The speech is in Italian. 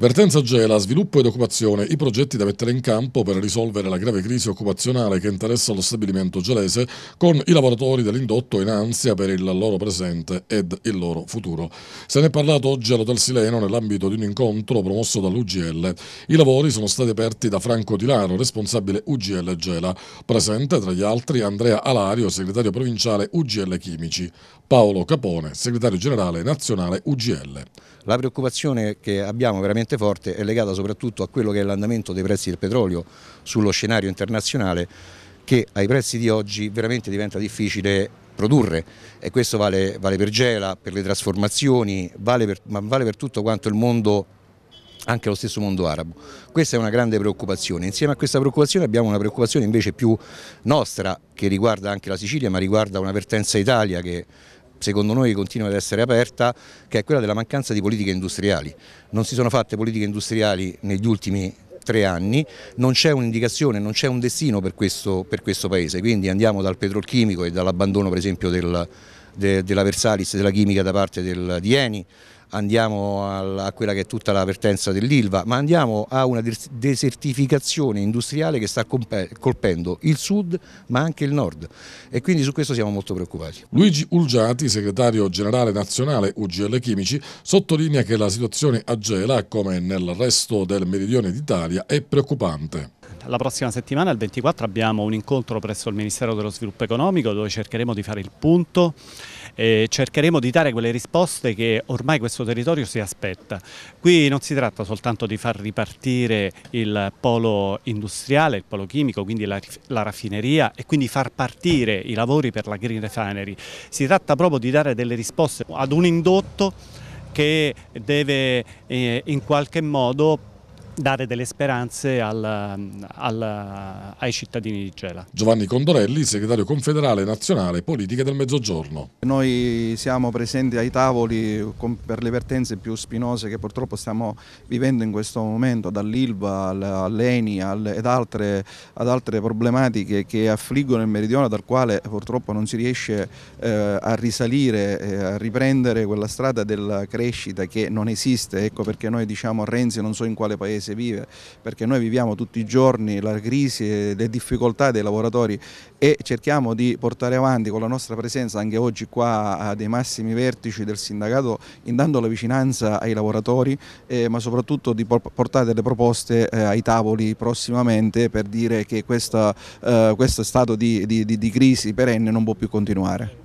Vertenza Gela, sviluppo ed occupazione, i progetti da mettere in campo per risolvere la grave crisi occupazionale che interessa lo stabilimento gelese con i lavoratori dell'indotto in ansia per il loro presente ed il loro futuro. Se ne è parlato oggi all'Hotel Sileno nell'ambito di un incontro promosso dall'UGL. I lavori sono stati aperti da Franco Di Laro, responsabile UGL Gela, presente tra gli altri Andrea Alario, segretario provinciale UGL Chimici, Paolo Capone, segretario generale nazionale UGL. La preoccupazione che abbiamo veramente forte è legata soprattutto a quello che è l'andamento dei prezzi del petrolio sullo scenario internazionale che ai prezzi di oggi veramente diventa difficile produrre e questo vale, vale per Gela, per le trasformazioni, vale per, ma vale per tutto quanto il mondo anche lo stesso mondo arabo. Questa è una grande preoccupazione. Insieme a questa preoccupazione abbiamo una preoccupazione invece più nostra che riguarda anche la Sicilia ma riguarda una vertenza Italia che secondo noi continua ad essere aperta, che è quella della mancanza di politiche industriali. Non si sono fatte politiche industriali negli ultimi tre anni, non c'è un'indicazione, non c'è un destino per questo, per questo, Paese, quindi andiamo dal petrolchimico e dall'abbandono per esempio del, de, della Versalis, della chimica da parte del, di Eni, andiamo alla, a quella che è tutta la vertenza dell'Ilva, ma andiamo a una desertificazione industriale che sta colpendo il sud ma anche il nord e quindi su questo siamo molto preoccupati. Luigi Ulgiati, segretario generale nazionale UGL Chimici, sottolinea che la situazione a Gela, come nel resto del meridione d'Italia, è preoccupante. La prossima settimana, il 24, abbiamo un incontro presso il Ministero dello Sviluppo Economico dove cercheremo di fare il punto e cercheremo di dare quelle risposte che ormai questo territorio si aspetta. Qui non si tratta soltanto di far ripartire il polo industriale, il polo chimico, quindi la, la raffineria e quindi far partire i lavori per la Green Refinery. Si tratta proprio di dare delle risposte ad un indotto che deve eh, in qualche modo dare delle speranze al, al, ai cittadini di Gela. Giovanni Condorelli, segretario confederale nazionale politica del Mezzogiorno. Noi siamo presenti ai tavoli per le vertenze più spinose che purtroppo stiamo vivendo in questo momento, dall'Ilva all'Eni ed altre, ad altre problematiche che affliggono il meridione dal quale purtroppo non si riesce eh, a risalire, eh, a riprendere quella strada della crescita che non esiste, ecco perché noi diciamo a Renzi non so in quale paese paese vive, perché noi viviamo tutti i giorni la crisi, le difficoltà dei lavoratori e cerchiamo di portare avanti con la nostra presenza anche oggi qua a dei massimi vertici del sindacato, indando la vicinanza ai lavoratori, eh, ma soprattutto di portare delle proposte eh, ai tavoli prossimamente per dire che questa, eh, questo stato di, di, di crisi perenne non può più continuare.